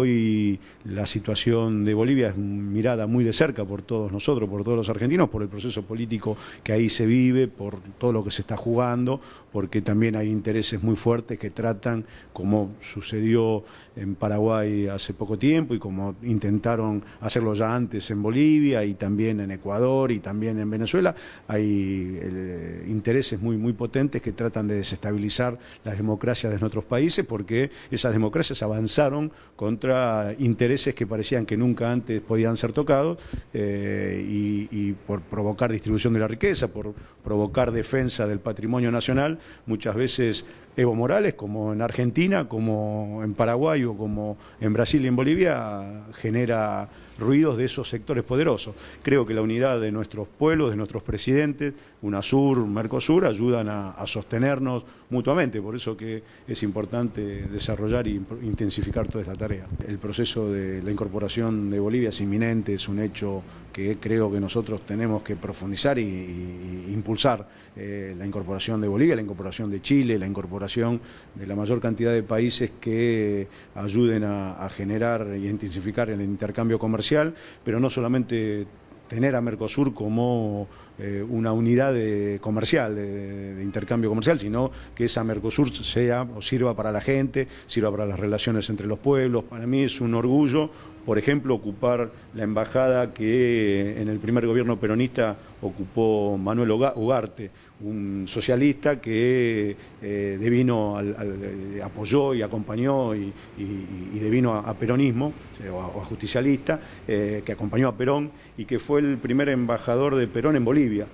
Hoy la situación de Bolivia es mirada muy de cerca por todos nosotros, por todos los argentinos, por el proceso político que ahí se vive, por todo lo que se está jugando, porque también hay intereses muy fuertes que tratan, como sucedió en Paraguay hace poco tiempo y como intentaron hacerlo ya antes en Bolivia y también en Ecuador y también en Venezuela, hay eh, intereses muy, muy potentes que tratan de desestabilizar las democracias de nuestros países porque esas democracias avanzaron contra intereses que parecían que nunca antes podían ser tocados eh, y, por provocar distribución de la riqueza, por provocar defensa del patrimonio nacional, muchas veces Evo Morales, como en Argentina, como en Paraguay o como en Brasil y en Bolivia, genera ruidos de esos sectores poderosos. Creo que la unidad de nuestros pueblos, de nuestros presidentes, UNASUR, MERCOSUR, ayudan a, sostenernos mutuamente, por eso que es importante desarrollar e intensificar toda esta tarea. El proceso de la incorporación de Bolivia es inminente, es un hecho que creo que nosotros tenemos que profundizar y impulsar eh, la incorporación de Bolivia, la incorporación de Chile, la incorporación de la mayor cantidad de países que ayuden a, generar y a intensificar el intercambio comercial, pero no solamente tener a Mercosur como eh, una unidad de comercial, de, de, intercambio comercial, sino que esa Mercosur sea o sirva para la gente, sirva para las relaciones entre los pueblos. Para mí es un orgullo, por ejemplo, ocupar la embajada que en el primer gobierno peronista ocupó Manuel Ugarte, un socialista que eh, devino al, eh, apoyó y acompañó y, devino a, peronismo, eh, o a, justicialista, que acompañó a Perón y que fue el primer embajador de Perón en Bolivia.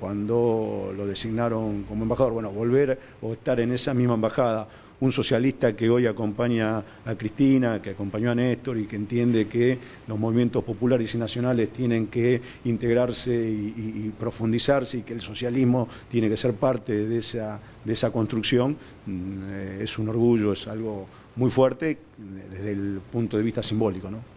cuando lo designaron como embajador, bueno, volver o estar en esa misma embajada un socialista que hoy acompaña a Cristina, que acompañó a Néstor y que entiende que los movimientos populares y nacionales tienen que integrarse y, y profundizarse y que el socialismo tiene que ser parte de esa, de esa construcción, mm, eh, es un orgullo, es algo muy fuerte desde el punto de vista simbólico. ¿no?